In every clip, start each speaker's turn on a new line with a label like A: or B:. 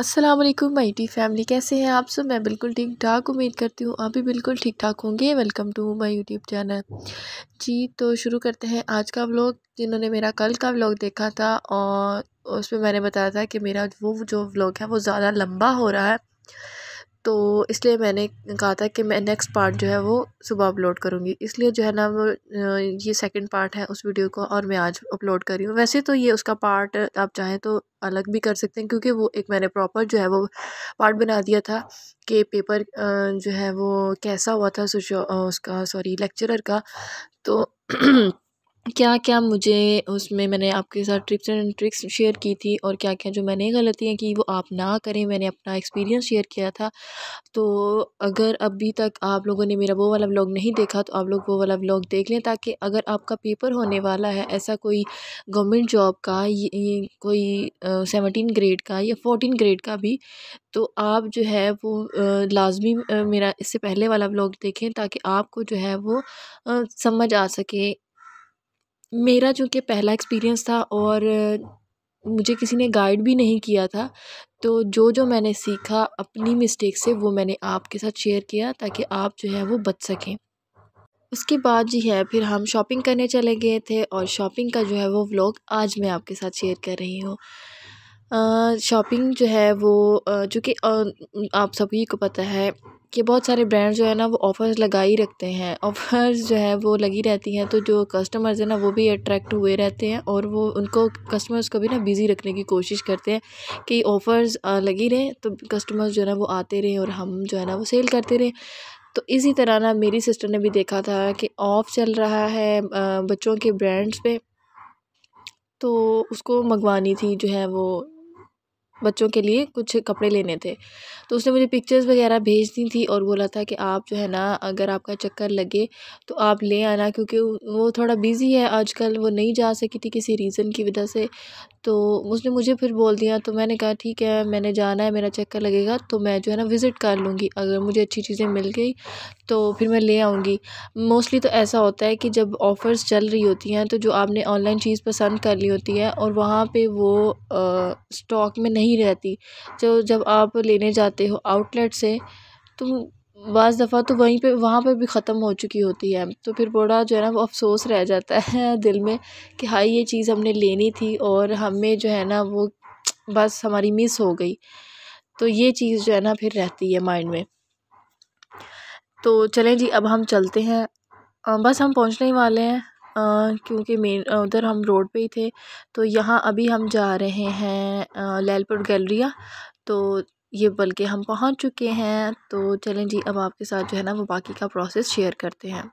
A: अस्सलाम वालेकुम माई T family कैसे हैं आप सब मैं बिल्कुल ठीक ठाक उम्मीद करती हूँ आप भी बिल्कुल ठीक ठाक होंगे welcome to my YouTube channel जी तो शुरू करते हैं आज का व्लॉग जिन्होंने मेरा कल का व्लॉग देखा था और उसमें मैंने बताया था कि मेरा वो जो व्लॉग है वो ज़्यादा लंबा हो रहा है तो इसलिए मैंने कहा था कि मैं नेक्स्ट पार्ट जो है वो सुबह अपलोड करूँगी इसलिए जो है ना वो ये सेकंड पार्ट है उस वीडियो को और मैं आज अपलोड कर रही हूँ वैसे तो ये उसका पार्ट आप चाहें तो अलग भी कर सकते हैं क्योंकि वो एक मैंने प्रॉपर जो है वो पार्ट बना दिया था कि पेपर जो है वो कैसा हुआ था उसका सॉरी लेक्चरर का तो क्या क्या मुझे उसमें मैंने आपके साथ ट्रिप्स एंड ट्रिक्स शेयर की थी और क्या क्या जो मैंने गलतियाँ की वो आप ना करें मैंने अपना एक्सपीरियंस शेयर किया था तो अगर अभी तक आप लोगों ने मेरा वो वाला व्लॉग नहीं देखा तो आप लोग वो वाला व्लॉग देख लें ताकि अगर आपका पेपर होने वाला है ऐसा कोई गवर्नमेंट जॉब का ये, कोई सेवनटीन ग्रेड का या फोर्टीन ग्रेड का भी तो आप जो है वो लाजमी मेरा इससे पहले वाला ब्लॉग देखें ताकि आपको जो है वो समझ आ सके मेरा चूँकि पहला एक्सपीरियंस था और मुझे किसी ने गाइड भी नहीं किया था तो जो जो मैंने सीखा अपनी मिस्टेक से वो मैंने आपके साथ शेयर किया ताकि आप जो है वो बच सकें उसके बाद जी है फिर हम शॉपिंग करने चले गए थे और शॉपिंग का जो है वो व्लॉग आज मैं आपके साथ शेयर कर रही हूँ शॉपिंग जो है वो चूँकि आप सभी को पता है कि बहुत सारे ब्रांड जो है ना वो ऑफ़र्स लगा ही रखते हैं ऑफ़र्स जो है वो लगी रहती हैं तो जो कस्टमर्स हैं ना वो भी अट्रैक्ट हुए रहते हैं और वो उनको कस्टमर्स को भी ना बिज़ी रखने की कोशिश करते हैं कि ऑफ़र्स लगी रहें तो कस्टमर्स जो है ना वो आते रहें और हम जो है ना वो सेल करते रहें तो इसी तरह ना मेरी सिस्टर ने भी देखा था कि ऑफ़ चल रहा है बच्चों के ब्रांड्स पे तो उसको मंगवानी थी जो है वो बच्चों के लिए कुछ कपड़े लेने थे तो उसने मुझे पिक्चर्स वगैरह भेज दी थी और बोला था कि आप जो है ना अगर आपका चक्कर लगे तो आप ले आना क्योंकि वो थोड़ा बिज़ी है आजकल वो नहीं जा सकी थी किसी रीज़न की वजह से तो उसने मुझे फिर बोल दिया तो मैंने कहा ठीक है मैंने जाना है मेरा चक्कर लगेगा तो मैं जो है ना विज़िट कर लूँगी अगर मुझे अच्छी चीज़ें मिल गई तो फिर मैं ले आऊँगी मोस्टली तो ऐसा होता है कि जब ऑफ़र्स चल रही होती हैं तो जो आपने ऑनलाइन चीज़ पसंद कर ली होती है और वहाँ पर वो स्टॉक में नहीं रहती जो तो जब आप लेने जाते हो आउटलेट से तो बज़ दफ़ा तो वहीं पर वहाँ पर भी ख़त्म हो चुकी होती है तो फिर बड़ा जो है ना वो अफ़सोस रह जाता है दिल में कि हाँ ये चीज़ हमने लेनी थी और हमें जो है ना वो बस हमारी मिस हो गई तो ये चीज़ जो है ना फिर रहती है माइंड में तो चलें जी अब हम चलते हैं बस हम पहुँचने ही वाले हैं क्योंकि मेन उधर हम रोड पे ही थे तो यहाँ अभी हम जा रहे हैं लैलपुर गैलरिया तो ये बल्कि हम पहुंच चुके हैं तो चलें जी अब आपके साथ जो है ना वो बाकी का प्रोसेस शेयर करते हैं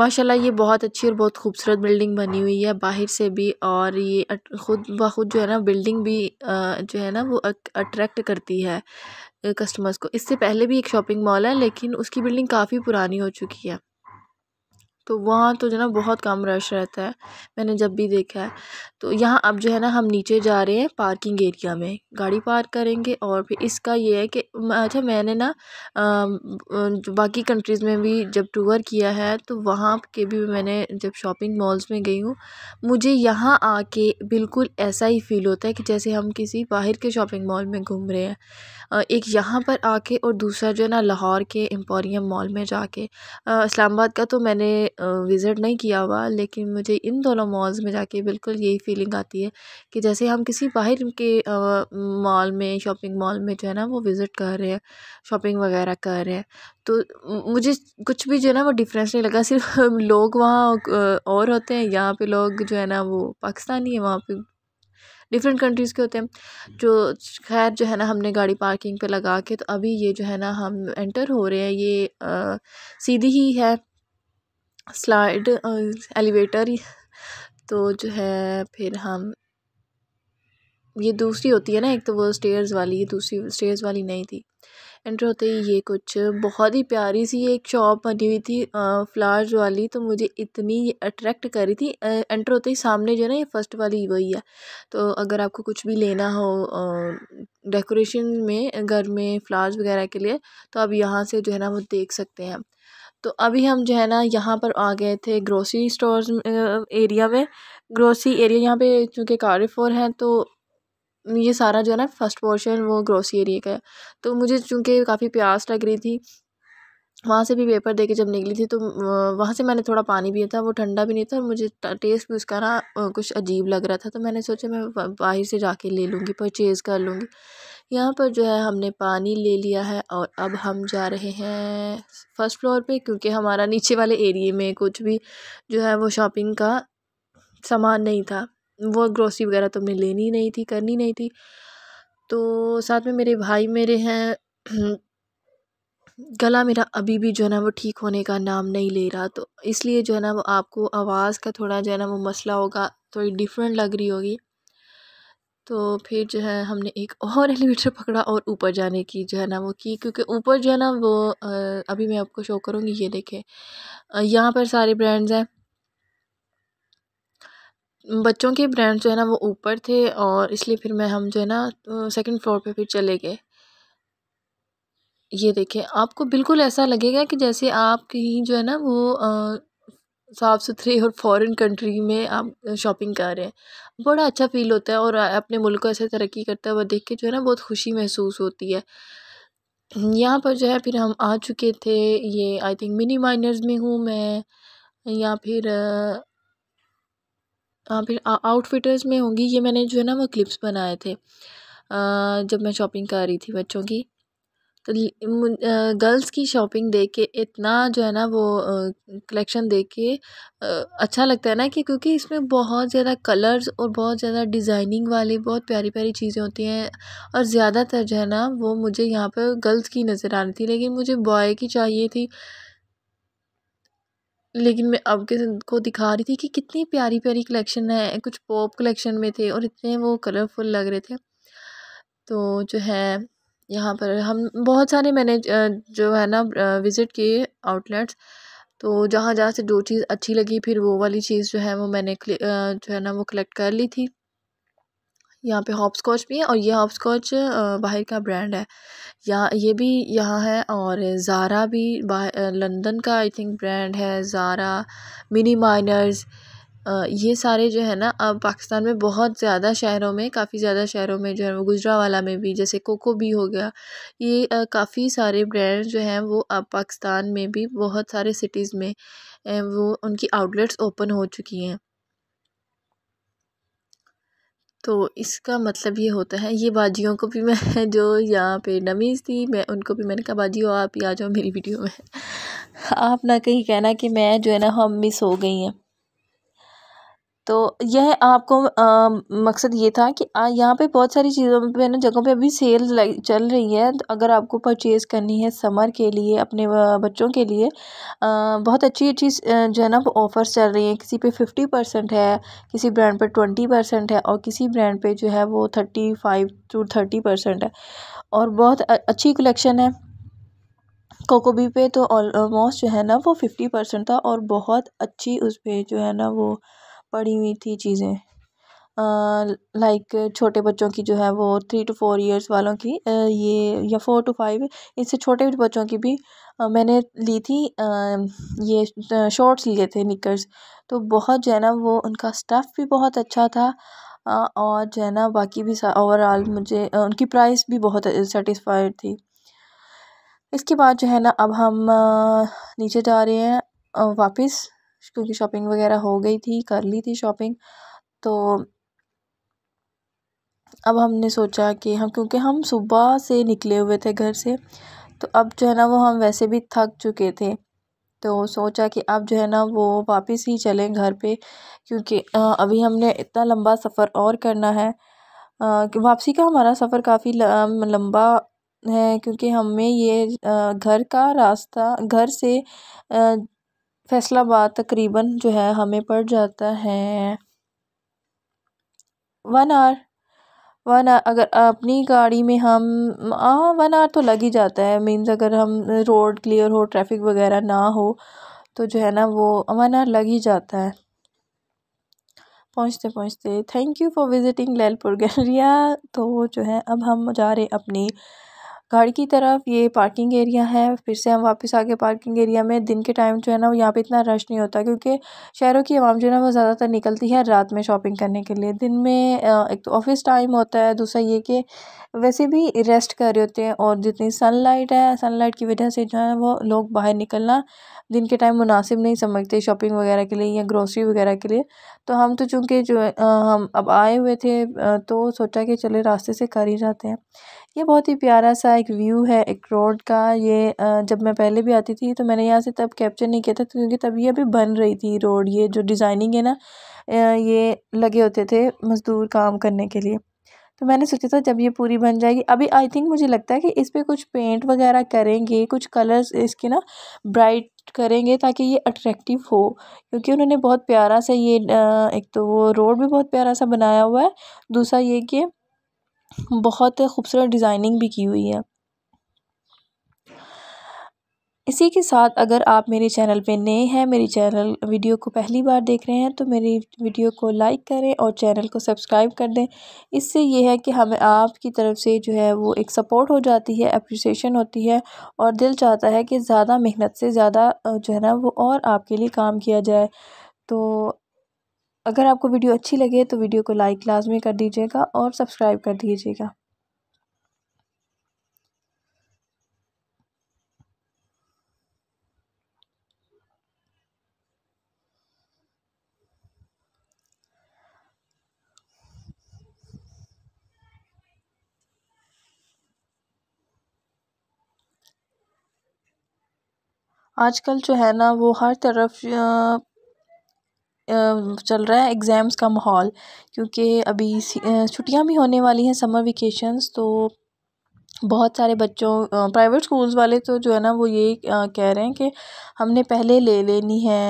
A: माशाल्लाह ये बहुत अच्छी और बहुत खूबसूरत बिल्डिंग बनी हुई है बाहर से भी और ये ख़ुद ब खुद जो है ना बिल्डिंग भी जो है ना वो अट्रैक्ट करती है कस्टमर्स को इससे पहले भी एक शॉपिंग मॉल है लेकिन उसकी बिल्डिंग काफ़ी पुरानी हो चुकी है तो वहाँ तो जो है ना बहुत कम रश रहता है मैंने जब भी देखा है तो यहाँ अब जो है ना हम नीचे जा रहे हैं पार्किंग एरिया में गाड़ी पार्क करेंगे और फिर इसका ये है कि अच्छा मैंने ना बाकी कंट्रीज़ में भी जब टूर किया है तो वहाँ के भी मैंने जब शॉपिंग मॉल्स में गई हूँ मुझे यहाँ आके बिल्कुल ऐसा ही फ़ील होता है कि जैसे हम किसी बाहर के शॉपिंग मॉल में घूम रहे हैं एक यहाँ पर आके और दूसरा जो है ना लाहौर के एम्पोरियम मॉल में जाके इस्लामाबाद का तो मैंने विज़िट नहीं किया हुआ लेकिन मुझे इन दोनों मॉल्स में जाके बिल्कुल यही फीलिंग आती है कि जैसे हम किसी बाहर के मॉल में शॉपिंग मॉल में जो है ना वो विज़िट कर रहे हैं शॉपिंग वगैरह कर रहे हैं तो मुझे कुछ भी जो है ना वो डिफरेंस नहीं लगा सिर्फ लोग वहाँ और होते हैं यहाँ पे लोग जो है ना वो पाकिस्तानी है वहाँ पे डिफरेंट कंट्रीज़ के होते हैं जो खैर जो है ना हमने गाड़ी पार्किंग पे लगा के तो अभी ये जो है ना हम एंटर हो रहे हैं ये आ, सीधी ही है स्लाइड एलिवेटर तो जो है फिर हम ये दूसरी होती है ना एक तो वो स्टेयर्स वाली ये दूसरी स्टेयर्स वाली नहीं थी एंटर होते ही ये कुछ बहुत ही प्यारी सी एक शॉप बनी हुई थी फ्लावर्स वाली तो मुझे इतनी अट्रैक्ट कर रही थी एंटर होते ही सामने जो है ना ये फर्स्ट वाली वही है तो अगर आपको कुछ भी लेना हो डेकोरेशन में घर में फ्लावर्स वगैरह के लिए तो आप यहाँ से जो है ना वो देख सकते हैं तो अभी हम जो है ना यहाँ पर आ गए थे ग्रोसरी स्टोर्स एरिया में ग्रोसरी एरिया यहाँ पे चूँकि कारफोर है तो ये सारा जो है ना फर्स्ट पोर्शन वो ग्रोसरी एरिया का तो मुझे चूँकि काफ़ी प्यास लग रही थी वहाँ से भी पेपर दे के जब निकली थी तो वहाँ से मैंने थोड़ा पानी पिया था वो ठंडा भी नहीं था और मुझे टेस्ट भी उसका ना कुछ अजीब लग रहा था तो मैंने सोचा मैं बाहर से जाके ले लूँगी परचेज़ कर लूँगी यहाँ पर जो है हमने पानी ले लिया है और अब हम जा रहे हैं फर्स्ट फ्लोर पे क्योंकि हमारा नीचे वाले एरिए में कुछ भी जो है वो शॉपिंग का सामान नहीं था वो ग्रोसरी वगैरह तो हमने लेनी ही नहीं थी करनी नहीं थी तो साथ में मेरे भाई मेरे हैं गला मेरा अभी भी जो है ना वो ठीक होने का नाम नहीं ले रहा तो इसलिए जो है ना वो आपको आवाज़ का थोड़ा जो है ना वो मसला होगा थोड़ी डिफरेंट लग रही होगी तो फिर जो है हमने एक और एलिवेटर पकड़ा और ऊपर जाने की जो है ना वो की क्योंकि ऊपर जो है ना वो अभी मैं आपको शो करूँगी ये देखें यहाँ पर सारे ब्रांड्स हैं बच्चों के ब्रांड जो है ना वो ऊपर थे और इसलिए फिर मैं हम जो है ना सेकंड फ्लोर पे फिर चले गए ये देखें आपको बिल्कुल ऐसा लगेगा कि जैसे आप कहीं जो है ना वो साफ़ सुथरे और फॉरेन कंट्री में आप शॉपिंग कर रहे हैं बड़ा अच्छा फील होता है और अपने मुल्क को ऐसे तरक्की करता हुआ देख के जो है ना बहुत खुशी महसूस होती है यहाँ पर जो है फिर हम आ चुके थे ये आई थिंक मिनी माइनर्स में हूँ मैं या फिर हाँ, फिर आउटफिटर्स में होंगी ये मैंने जो है ना वो क्लिप्स बनाए थे जब मैं शॉपिंग कर रही थी बच्चों की तो गर्ल्स की शॉपिंग देख के इतना जो है ना वो कलेक्शन देख के अच्छा लगता है ना कि क्योंकि इसमें बहुत ज़्यादा कलर्स और बहुत ज़्यादा डिज़ाइनिंग वाली बहुत प्यारी प्यारी चीज़ें होती हैं और ज़्यादातर जो है ना वो मुझे यहाँ पर गर्ल्स की नज़र आ रही थी लेकिन मुझे बॉय की चाहिए थी लेकिन मैं अब के को दिखा रही थी कि कितनी प्यारी प्यारी कलेक्शन है कुछ पॉप कलेक्शन में थे और इतने वो कलरफुल लग रहे थे तो जो है यहाँ पर हम बहुत सारे मैंने जो है ना विज़िट किए आउटलेट्स तो जहाँ जहाँ से जो चीज़ अच्छी लगी फिर वो वाली चीज़ जो है वो मैंने जो है ना वो कलेक्ट कर ली थी यहाँ पे स्कॉच भी है और ये हॉप स्कॉच बाहर का ब्रांड है यहाँ ये भी यहाँ है और ज़ारा भी लंदन का आई थिंक ब्रांड है ज़ारा मिनी माइनर्स ये सारे जो है ना अब पाकिस्तान में बहुत ज़्यादा शहरों में काफ़ी ज़्यादा शहरों में जो है वो गुजरा वाला में भी जैसे कोको भी हो गया ये काफ़ी सारे ब्रांड जो हैं वो अब पाकिस्तान में भी बहुत सारे सिटीज़ में वो उनकी आउटलेट्स ओपन हो चुकी हैं तो इसका मतलब ये होता है ये बाजियों को भी मैं जो यहाँ पे डमीज़ थी मैं उनको भी मैंने कहा हो आप ही आ जाओ मेरी वीडियो में आप ना कहीं कहना कि मैं जो है ना हम मिस हो गई हैं तो यह आपको मकसद ये था कि यहाँ पे बहुत सारी चीज़ों पे ना जगहों पे अभी सेल चल रही है तो अगर आपको परचेज़ करनी है समर के लिए अपने बच्चों के लिए बहुत अच्छी अच्छी जो है ना ऑफ़र्स चल रही हैं किसी पे फिफ्टी परसेंट है किसी ब्रांड पे ट्वेंटी परसेंट है और किसी ब्रांड पे जो है वो thirty five to thirty percent है और बहुत अच्छी कलेक्शन है कोकोबी पे तो ऑलमोस्ट जो है ना वो फिफ्टी परसेंट था और बहुत अच्छी उस पर जो है ना वो पड़ी हुई थी चीज़ें लाइक छोटे बच्चों की जो है वो थ्री टू फोर इयर्स वालों की ये या फोर टू फाइव इससे छोटे बच्चों की भी मैंने ली थी ये शॉर्ट्स लिए थे निकर्स तो बहुत जो है ना वो उनका स्टफ़ भी बहुत अच्छा था और जो है ना बाकी भी ओवरऑल मुझे उनकी प्राइस भी बहुत सेटिस्फाइड थी इसके बाद जो है ना अब हम नीचे जा रहे हैं वापस क्योंकि शॉपिंग वगैरह हो गई थी कर ली थी शॉपिंग तो अब हमने सोचा कि हम क्योंकि हम सुबह से निकले हुए थे घर से तो अब जो है ना वो हम वैसे भी थक चुके थे तो सोचा कि अब जो है ना वो वापस ही चलें घर पे क्योंकि अभी हमने इतना लंबा सफ़र और करना है कि वापसी का हमारा सफ़र काफ़ी लंबा है क्योंकि हमें ये घर का रास्ता घर से फैसलाबाद तकरीबन जो है हमें पड़ जाता है वन आर वन आर अगर अपनी गाड़ी में हम हाँ वन आर तो लग ही जाता है मीन्स अगर हम रोड क्लियर हो ट्रैफिक वगैरह ना हो तो जो है ना वो वन आर लग ही जाता है पहुँचते पहुँचते thank you for visiting Lyallpur Galleria तो जो है अब हम जा रहे अपनी घर की तरफ ये पार्किंग एरिया है फिर से हम वापस आके पार्किंग एरिया में दिन के टाइम जो है ना वो यहाँ पे इतना रश नहीं होता क्योंकि शहरों की आवाम जो है ना वो ज़्यादातर निकलती है रात में शॉपिंग करने के लिए दिन में एक तो ऑफिस टाइम होता है दूसरा ये कि वैसे भी रेस्ट कर रहे होते हैं और जितनी सनलाइट है सनलाइट की वजह से जो है वो लोग बाहर निकलना दिन के टाइम मुनासिब नहीं समझते शॉपिंग वगैरह के लिए या ग्रोसरी वगैरह के लिए तो हम तो चूँकि जो हम अब आए हुए थे तो सोचा कि चले रास्ते से कर ही जाते हैं ये बहुत ही प्यारा सा एक व्यू है एक रोड का ये जब मैं पहले भी आती थी तो मैंने यहाँ से तब कैप्चर नहीं किया था क्योंकि तब ये अभी बन रही थी रोड ये जो डिज़ाइनिंग है ना ये लगे होते थे मज़दूर काम करने के लिए तो मैंने सोचा था जब ये पूरी बन जाएगी अभी आई थिंक मुझे लगता है कि इस पर कुछ पेंट वगैरह करेंगे कुछ कलर्स इसके ना ब्राइट करेंगे ताकि ये अट्रैक्टिव हो क्योंकि उन्होंने बहुत प्यारा सा ये एक तो वो रोड भी बहुत प्यारा सा बनाया हुआ है दूसरा ये कि बहुत खूबसूरत डिज़ाइनिंग भी की हुई है इसी के साथ अगर आप मेरे चैनल पे नए हैं मेरी चैनल वीडियो को पहली बार देख रहे हैं तो मेरी वीडियो को लाइक करें और चैनल को सब्सक्राइब कर दें इससे यह है कि हमें आपकी तरफ से जो है वो एक सपोर्ट हो जाती है अप्रिसिएशन होती है और दिल चाहता है कि ज़्यादा मेहनत से ज़्यादा जो है ना वो और आपके लिए काम किया जाए तो अगर आपको वीडियो अच्छी लगे तो वीडियो को लाइक लाजमी कर दीजिएगा और सब्सक्राइब कर दीजिएगा आजकल जो है ना वो हर तरफ चल रहा है एग्ज़ाम्स का माहौल क्योंकि अभी छुट्टियां भी होने वाली हैं समर वेकेशंस तो बहुत सारे बच्चों प्राइवेट स्कूल्स वाले तो जो है ना वो ये कह रहे हैं कि हमने पहले ले लेनी है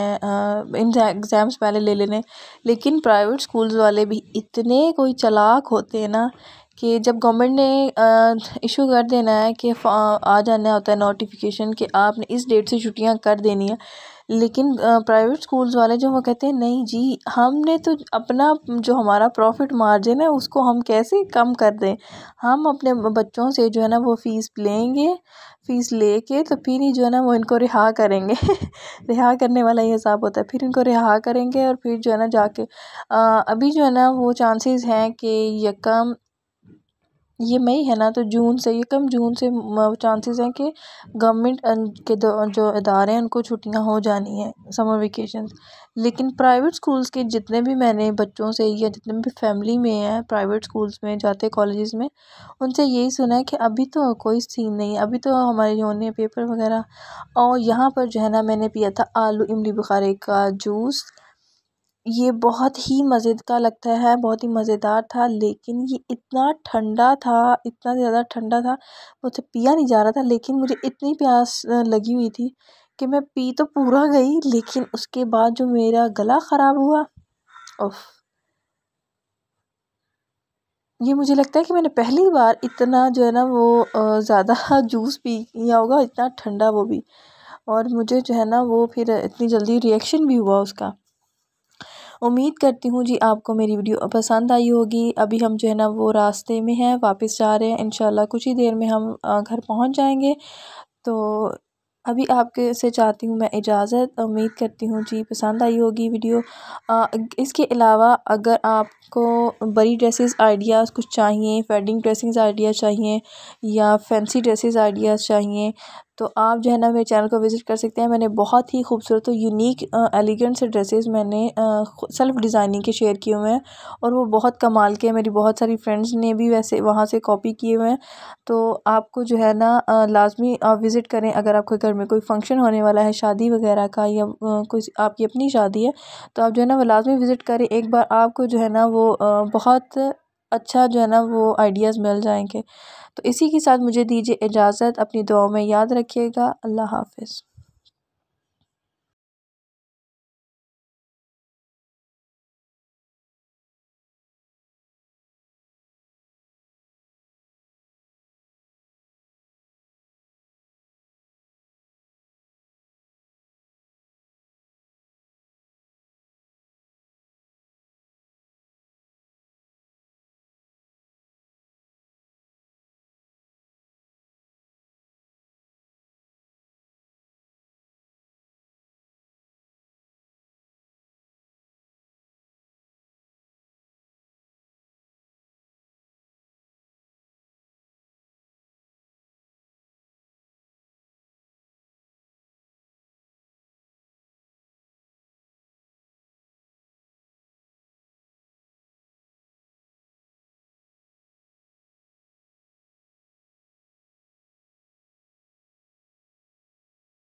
A: इन एग्ज़ाम्स पहले ले लेने लेकिन प्राइवेट स्कूल्स वाले भी इतने कोई चलाक होते हैं ना कि जब गवर्नमेंट ने इशू कर देना है कि आ जाना होता है नोटिफिकेशन कि आपने इस डेट से छुट्टियां कर देनी है लेकिन प्राइवेट स्कूल्स वाले जो वो कहते हैं नहीं जी हमने तो अपना जो हमारा प्रॉफिट मार्जिन है उसको हम कैसे कम कर दें हम अपने बच्चों से जो है ना वो फ़ीस लेंगे फ़ीस लेके तो फिर ही जो है ना वो इनको रिहा करेंगे रिहा करने वाला ये हिसाब होता है फिर इनको रिहा करेंगे और फिर जो है ना जाके आ, अभी जो है ना वो चांसेस हैं कि यकम ये मई है ना तो जून से ये कम जून से चांसेस हैं कि गवर्नमेंट के जो इदारे हैं उनको छुट्टियां हो जानी हैं समर वेकेशन लेकिन प्राइवेट स्कूल्स के जितने भी मैंने बच्चों से या जितने भी फैमिली में हैं प्राइवेट स्कूल्स में जाते कॉलेज़ में उनसे यही सुना है कि अभी तो कोई सीन नहीं अभी तो हमारे जो होने पेपर वगैरह और यहाँ पर जो है ना मैंने पिया था आलू इमली बुखारे का जूस ये बहुत ही मज़ेद का लगता है बहुत ही मज़ेदार था लेकिन ये इतना ठंडा था इतना ज़्यादा ठंडा था मुझे पिया नहीं जा रहा था लेकिन मुझे इतनी प्यास लगी हुई थी कि मैं पी तो पूरा गई लेकिन उसके बाद जो मेरा गला ख़राब हुआ उफ़ ये मुझे लगता है कि मैंने पहली बार इतना जो है ना वो ज़्यादा जूस पी लिया होगा इतना ठंडा वो भी और मुझे जो है ना वो फिर इतनी जल्दी रिएक्शन भी हुआ उसका उम्मीद करती हूँ जी आपको मेरी वीडियो पसंद आई होगी अभी हम जो है ना वो रास्ते में हैं वापस जा रहे हैं इन कुछ ही देर में हम घर पहुँच जाएँगे तो अभी आपके से चाहती हूँ मैं इजाज़त उम्मीद करती हूँ जी पसंद आई होगी वीडियो आ, इसके अलावा अगर आपको बड़ी ड्रेसेस आइडियाज़ कुछ चाहिए वेडिंग ड्रेसिंग आइडियाज़ चाहिए या फैंसी ड्रेसेस आइडियाज़ चाहिए तो आप जो है ना मेरे चैनल को विज़िट कर सकते हैं मैंने बहुत ही खूबसूरत और यूनिक एलिगेंट से ड्रेसेस मैंने सेल्फ़ डिज़ाइनिंग के शेयर किए हुए हैं और वो बहुत कमाल के हैं मेरी बहुत सारी फ्रेंड्स ने भी वैसे वहाँ से कॉपी किए हुए हैं तो आपको जो है ना लाजमी आप विज़िट करें अगर आपके घर में कोई फंक्शन होने वाला है शादी वगैरह का या कोई आपकी अपनी शादी है तो आप जो है ना वो लाजमी विज़िट करें एक बार आपको जो है ना वो बहुत अच्छा जो है ना वो आइडियाज़ मिल जाएंगे तो इसी के साथ मुझे दीजिए इजाज़त अपनी दुआओं में याद रखिएगा अल्लाह हाफ़िज़